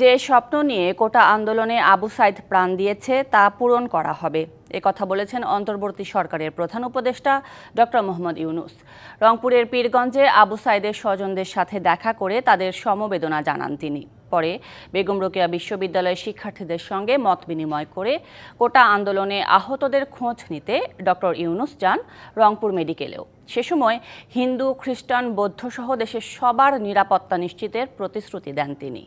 যে স্বপ্ন নিয়ে কোটা আন্দোলনে আবু সাইদ প্রাণ দিয়েছে তা পূরণ করা হবে কথা বলেছেন অন্তর্বর্তী সরকারের প্রধান উপদেষ্টা ডক্টর মোহাম্মদ ইউনুস রংপুরের পীরগঞ্জে আবু সাইদের স্বজনদের সাথে দেখা করে তাদের সমবেদনা জানান তিনি পরে বেগম রোকেয়া বিশ্ববিদ্যালয়ের শিক্ষার্থীদের সঙ্গে মত বিনিময় করে কোটা আন্দোলনে আহতদের খোঁজ নিতে ডক্টর ইউনুস যান রংপুর মেডিকেলেও সে সময় হিন্দু খ্রিস্টান বৌদ্ধসহ দেশের সবার নিরাপত্তা নিশ্চিতের প্রতিশ্রুতি দেন তিনি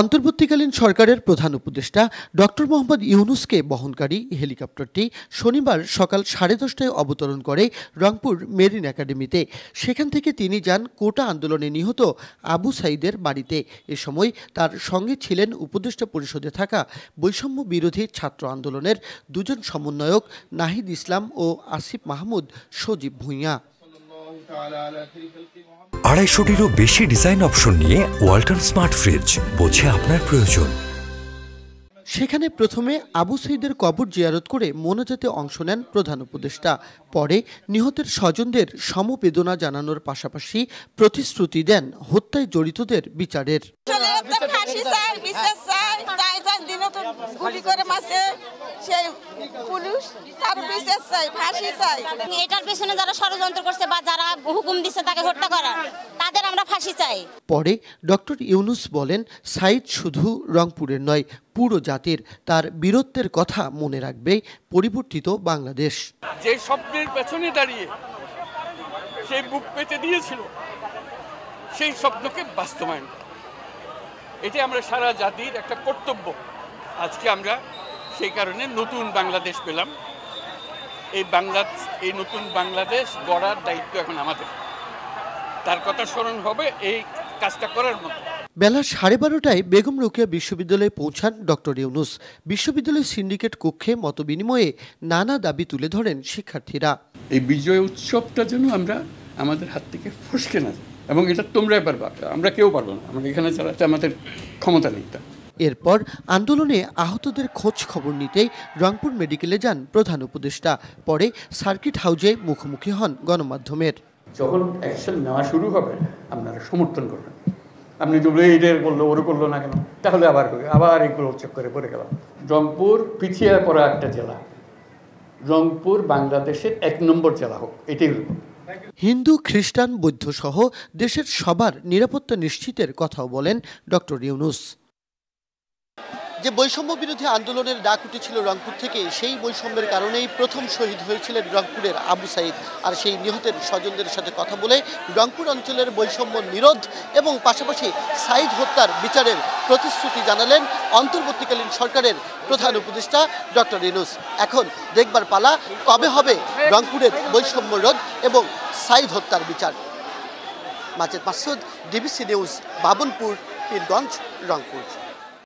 অন্তর্বর্তীকালীন সরকারের প্রধান উপদেষ্টা ডক্টর মোহাম্মদ ইউনুসকে বহনকারী হেলিকপ্টারটি শনিবার সকাল সাড়ে দশটায় অবতরণ করে রংপুর মেরিন একাডেমিতে সেখান থেকে তিনি যান কোটা আন্দোলনে নিহত আবু সাইদের বাড়িতে এ সময় তার সঙ্গে ছিলেন উপদেষ্টা পরিষদে থাকা বৈষম্য বিরোধী ছাত্র আন্দোলনের দুজন সমন্বয়ক নাহিদ ইসলাম ও আসিফ মাহমুদ সজীব ভূঁইয়া আড়াইশোটিরও বেশি ডিজাইন অপশন নিয়ে ওয়াল্টন স্মার্ট ফ্রিজ বোঝে আপনার প্রয়োজন সেখানে প্রথমে আবু সঈদের কবর জিয়ারত করে মোনাজাতে অংশ নেন প্রধান উপদেষ্টা পরে নিহতের স্বজনদের সমবেদনা জানানোর পাশাপাশি প্রতিশ্রুতি দেন হত্যায় জড়িতদের বিচারের গুলি করে মাসে সেই পুলিশ তার বিচার চাই ফাঁসি চাই এটার পেছনে যারা ষড়যন্ত্র করছে বা যারা হুকুম দিচ্ছে তাকে হত্যা করা তাদের আমরা ফাঁসি চাই পরে ডক্টর ইউনুস বলেন সাইদ শুধু রংপুরের নয় পুরো জাতির তার বীরত্বের কথা মনে রাখবে পরিবর্তিত বাংলাদেশ যে স্বপ্নের পেছনে দাঁড়িয়ে সেই বুক পেতে দিয়েছিল সেই স্বপ্নকে বাস্তবায়ন এটি আমরা সারা জাতির একটা কর্তব্য আজকে আমরা সেই কারণে নতুন বাংলাদেশ পেলাম এই বাংলা এই নতুন বাংলাদেশ গড়ার দায়িত্ব এখন আমাদের তার কথা স্মরণ হবে এই কাজটা করার মতো বেলা সাড়ে বারোটায় বেগম রোকেয়া বিশ্ববিদ্যালয়ে পৌঁছান ডক্টর ইউনুস বিশ্ববিদ্যালয়ের সিন্ডিকেট কক্ষে মতবিনিময়ে নানা দাবি তুলে ধরেন শিক্ষার্থীরা এই বিজয় উৎসবটা যেন আমরা আমাদের হাত থেকে ফসকে না এবং এটা তোমরাই পারবা আমরা কেউ পারবো না আমরা এখানে চালাতে আমাদের ক্ষমতা নেই এরপর আন্দোলনে আহতদের খোঁজ খবর নিতেই রংপুর মেডিকেলে যান প্রধান উপদেষ্টা পরে সার্কিট হাউজে মুখোমুখি হন গণমাধ্যমের যখন অ্যাকশন নেওয়া শুরু হবে আপনারা সমর্থন করবেন আপনি তো এইটা করলো ওরও করলো না কেন তাহলে আবার আবার এগুলো করে পড়ে গেলাম রংপুর পিছিয়ে পড়া একটা জেলা রংপুর বাংলাদেশের এক নম্বর জেলা হোক এটাই হল হিন্দু খ্রিস্টান বৌদ্ধ সহ দেশের সবার নিরাপত্তা নিশ্চিতের কথাও বলেন ডক্টর ইউনুস যে বৈষম্য বিরোধী আন্দোলনের ডাক উঠেছিল রংপুর থেকে সেই বৈষম্যের কারণেই প্রথম শহীদ হয়েছিলেন রংপুরের আবু সাইদ আর সেই নিহতের স্বজনদের সাথে কথা বলে রংপুর অঞ্চলের বৈষম্য নিরোধ এবং পাশাপাশি সাইদ হত্যার বিচারের প্রতিশ্রুতি জানালেন অন্তর্বর্তীকালীন সরকারের প্রধান উপদেষ্টা ডক্টর ইনুস এখন দেখবার পালা কবে হবে রংপুরের বৈষম্য রোধ এবং সাইদ হত্যার বিচার মাজেদ মাসুদ ডিবিসি নিউজ বাবনপুর পীরগঞ্জ রংপুর